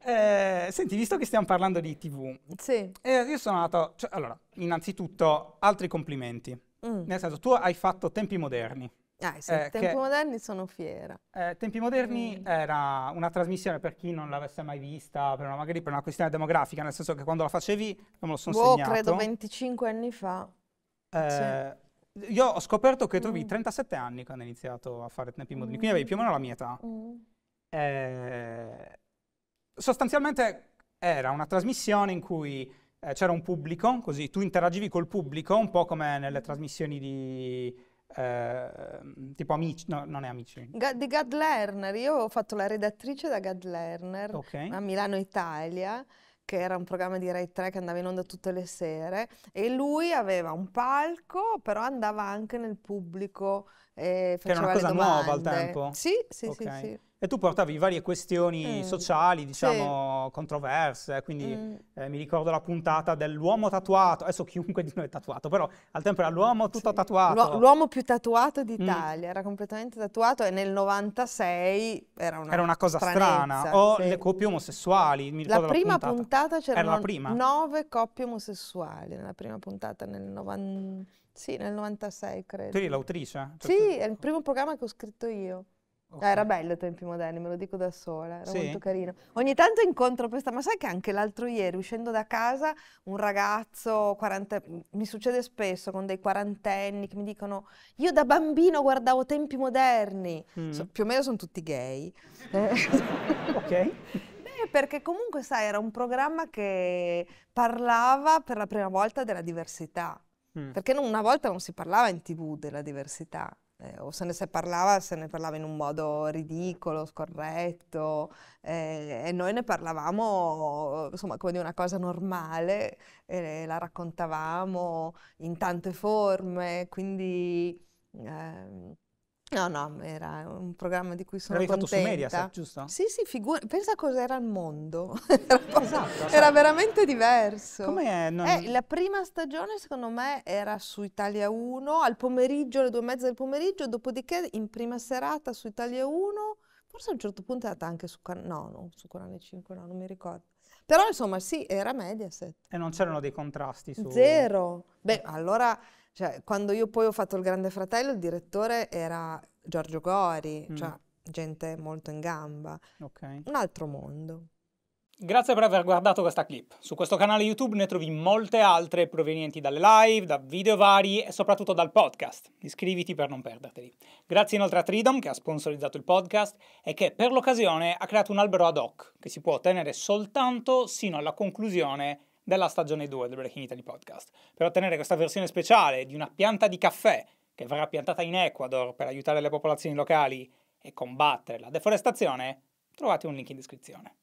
Eh, senti, visto che stiamo parlando di TV, sì. eh, io sono andato. Cioè, allora, innanzitutto, altri complimenti. Mm. Nel senso, tu hai fatto tempi moderni. Ah, sì, eh, tempi che, moderni sono fiera. Eh, tempi moderni mm. era una trasmissione per chi non l'avesse mai vista, per una, magari per una questione demografica, nel senso che quando la facevi non me lo sono wow, segnato. credo 25 anni fa. Eh, sì. Io ho scoperto che tu avevi mm. 37 anni quando hai iniziato a fare tempi moderni, mm. quindi avevi più o meno la mia età. Mm. Eh, sostanzialmente era una trasmissione in cui eh, c'era un pubblico, così tu interagivi col pubblico, un po' come nelle trasmissioni di... Eh, tipo amici, no, non è amici. Ga- di Gad Lerner, io ho fatto la redattrice da Gad Lerner okay. a Milano Italia che era un programma di Rai 3 che andava in onda tutte le sere e lui aveva un palco però andava anche nel pubblico e eh, faceva che era una cosa nuova al tempo sì sì okay. sì, sì. E tu portavi varie questioni mm. sociali, diciamo, sì. controverse, eh, quindi mm. eh, mi ricordo la puntata dell'uomo tatuato, adesso chiunque di noi è tatuato, però al tempo era l'uomo tutto sì. tatuato. L'uomo più tatuato d'Italia, mm. era completamente tatuato e nel 96 era una, era una cosa strana. O sì. le coppie omosessuali, mi ricordo la prima la puntata, puntata c'erano nove coppie omosessuali, nella prima puntata nel 96. Novan... Sì, nel 96 credo. Tu eri l'autrice? Eh? Cioè, sì, tu... è il primo programma che ho scritto io. Okay. Era bello i tempi moderni, me lo dico da sola, era sì? molto carino. Ogni tanto incontro questa, ma sai che anche l'altro ieri uscendo da casa un ragazzo, 40, mi succede spesso con dei quarantenni che mi dicono io da bambino guardavo tempi moderni, mm. so, più o meno sono tutti gay. ok. Beh, perché comunque sai era un programma che parlava per la prima volta della diversità, mm. perché non, una volta non si parlava in tv della diversità eh, o se ne si parlava, se ne parlava in un modo ridicolo, scorretto, eh, e noi ne parlavamo insomma come di una cosa normale, eh, la raccontavamo in tante forme, quindi ehm, No, no, era un programma di cui sono L'avevi contenta. fatto su Mediaset, giusto? Sì, sì, figura, pensa cos'era il mondo. Esatto, era, esatto, era esatto. veramente diverso. Come non... eh, la prima stagione, secondo me, era su Italia 1, al pomeriggio, alle due e mezza del pomeriggio, dopodiché in prima serata su Italia 1, forse a un certo punto è andata anche su, can- no, no, su Canale 5, no, non mi ricordo. Però, insomma, sì, era Mediaset. E non c'erano dei contrasti su... Zero. Beh, allora cioè, quando io poi ho fatto il Grande Fratello, il direttore era Giorgio Gori, mm. cioè gente molto in gamba. Okay. Un altro mondo. Grazie per aver guardato questa clip. Su questo canale YouTube ne trovi molte altre provenienti dalle live, da video vari e soprattutto dal podcast. Iscriviti per non perderteli. Grazie inoltre a Tridom che ha sponsorizzato il podcast e che per l'occasione ha creato un albero ad hoc che si può ottenere soltanto sino alla conclusione della stagione 2 del Breaking Italy Podcast, per ottenere questa versione speciale di una pianta di caffè che verrà piantata in Ecuador per aiutare le popolazioni locali e combattere la deforestazione, trovate un link in descrizione.